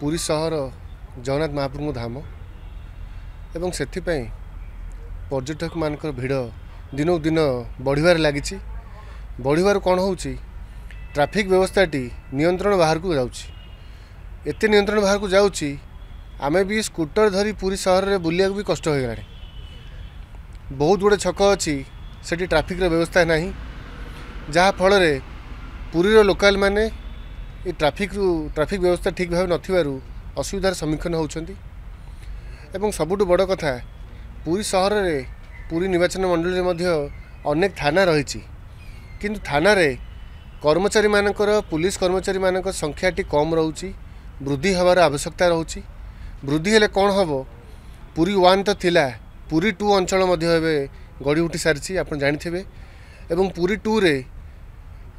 ପୁରୀ ସହର ଜଗନ୍ନାଥ ମହାପ୍ରଭୁଙ୍କ ଧାମ ଏବଂ ସେଥିପାଇଁ ପର୍ଯ୍ୟଟକମାନଙ୍କର ଭିଡ଼ ଦିନକୁ ଦିନ ବଢ଼ିବାରେ ଲାଗିଛି ବଢ଼ିବାରୁ କ'ଣ ହେଉଛି ଟ୍ରାଫିକ୍ ବ୍ୟବସ୍ଥାଟି ନିୟନ୍ତ୍ରଣ ବାହାରକୁ ଯାଉଛି ଏତେ ନିୟନ୍ତ୍ରଣ ବାହାରକୁ ଯାଉଛି ଆମେ ବି ସ୍କୁଟର ଧରି ପୁରୀ ସହରରେ ବୁଲିବାକୁ ବି କଷ୍ଟ ହୋଇଗଲାଣି ବହୁତ ଗୁଡ଼ିଏ ଛକ ଅଛି ସେଠି ଟ୍ରାଫିକ୍ର ବ୍ୟବସ୍ଥା ନାହିଁ ଯାହାଫଳରେ ପୁରୀର ଲୋକାଲ୍ ମାନେ ଏ ଟ୍ରାଫିକ୍ରୁ ଟ୍ରାଫିକ୍ ବ୍ୟବସ୍ଥା ଠିକ୍ ଭାବେ ନଥିବାରୁ ଅସୁବିଧାର ସମ୍ମୁଖୀନ ହେଉଛନ୍ତି ଏବଂ ସବୁଠୁ ବଡ଼ କଥା ପୁରୀ ସହରରେ ପୁରୀ ନିର୍ବାଚନ ମଣ୍ଡଳୀରେ ମଧ୍ୟ ଅନେକ ଥାନା ରହିଛି କିନ୍ତୁ ଥାନାରେ କର୍ମଚାରୀମାନଙ୍କର ପୁଲିସ୍ କର୍ମଚାରୀମାନଙ୍କ ସଂଖ୍ୟାଟି କମ୍ ରହୁଛି ବୃଦ୍ଧି ହେବାର ଆବଶ୍ୟକତା ରହୁଛି ବୃଦ୍ଧି ହେଲେ କ'ଣ ହେବ ପୁରୀ ୱାନ୍ ତ ଥିଲା ପୁରୀ ଟୁ ଅଞ୍ଚଳ ମଧ୍ୟ ଏବେ ଗଢ଼ି ଉଠି ସାରିଛି ଆପଣ ଜାଣିଥିବେ ଏବଂ ପୁରୀ ଟୁରେ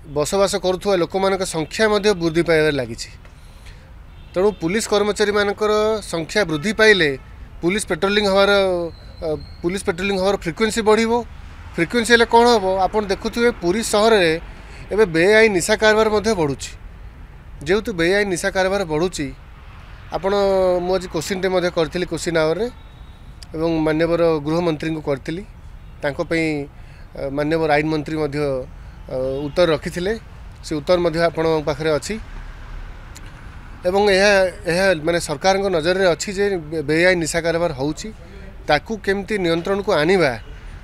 ବସବାସ କରୁଥିବା ଲୋକମାନଙ୍କ ସଂଖ୍ୟା ମଧ୍ୟ ବୃଦ୍ଧି ପାଇବାରେ ଲାଗିଛି ତେଣୁ ପୁଲିସ୍ କର୍ମଚାରୀମାନଙ୍କର ସଂଖ୍ୟା ବୃଦ୍ଧି ପାଇଲେ ପୁଲିସ୍ ପେଟ୍ରୋଲିଂ ହେବାର ପୁଲିସ୍ ପେଟ୍ରୋଲିଂ ହେବାର ଫ୍ରିକ୍ୱେନ୍ସି ବଢ଼ିବ ଫ୍ରିକ୍ୱେନ୍ସି ହେଲେ କ'ଣ ହେବ ଆପଣ ଦେଖୁଥିବେ ପୁରୀ ସହରରେ ଏବେ ବେଆଇନ ନିଶା କାରବାର ମଧ୍ୟ ବଢ଼ୁଛି ଯେହେତୁ ବେଆଇନ ନିଶା କାରବାର ବଢ଼ୁଛି ଆପଣ ମୁଁ ଆଜି କୋଶ୍ଚିନ୍ଟେ ମଧ୍ୟ କରିଥିଲି କୋଶ୍ଚିନ୍ ଆୱାରରେ ଏବଂ ମାନ୍ୟବର ଗୃହମନ୍ତ୍ରୀଙ୍କୁ କରିଥିଲି ତାଙ୍କ ପାଇଁ ମାନ୍ୟବର ଆଇନ ମନ୍ତ୍ରୀ ମଧ୍ୟ ଉତ୍ତର ରଖିଥିଲେ ସେ ଉତ୍ତର ମଧ୍ୟ ଆପଣଙ୍କ ପାଖରେ ଅଛି ଏବଂ ଏହା ଏହା ମାନେ ସରକାରଙ୍କ ନଜରରେ ଅଛି ଯେ ବେଆଇନ ନିଶା କାରବାର ହେଉଛି ତାକୁ କେମିତି ନିୟନ୍ତ୍ରଣକୁ ଆଣିବା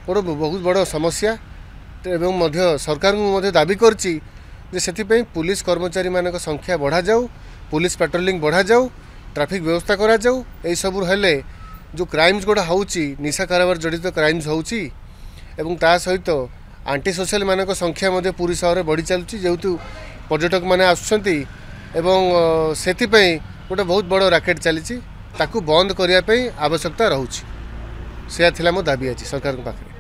ଗୋଟେ ବହୁତ ବଡ଼ ସମସ୍ୟା ଏବଂ ମଧ୍ୟ ସରକାରଙ୍କୁ ମଧ୍ୟ ଦାବି କରିଛି ଯେ ସେଥିପାଇଁ ପୁଲିସ୍ କର୍ମଚାରୀମାନଙ୍କ ସଂଖ୍ୟା ବଢ଼ାଯାଉ ପୁଲିସ୍ ପାଟ୍ରୋଲିଂ ବଢ଼ାଯାଉ ଟ୍ରାଫିକ୍ ବ୍ୟବସ୍ଥା କରାଯାଉ ଏହିସବୁ ହେଲେ ଯେଉଁ କ୍ରାଇମ୍ସ ଗୁଡ଼ା ହେଉଛି ନିଶା କାରବାର ଜଡ଼ିତ କ୍ରାଇମ୍ସ ହେଉଛି ଏବଂ ତା ସହିତ ଆଣ୍ଟି ସୋସିଆଲ ମାନଙ୍କ ସଂଖ୍ୟା ମଧ୍ୟ ପୁରୀ ସହରରେ ବଢ଼ି ଚାଲୁଛି ଯେହେତୁ ପର୍ଯ୍ୟଟକମାନେ ଆସୁଛନ୍ତି ଏବଂ ସେଥିପାଇଁ ଗୋଟେ ବହୁତ ବଡ଼ ରାକେଟ୍ ଚାଲିଛି ତାକୁ ବନ୍ଦ କରିବା ପାଇଁ ଆବଶ୍ୟକତା ରହୁଛି ସେଇଆ ଥିଲା ମୋ ଦାବି ଅଛି ସରକାରଙ୍କ ପାଖରେ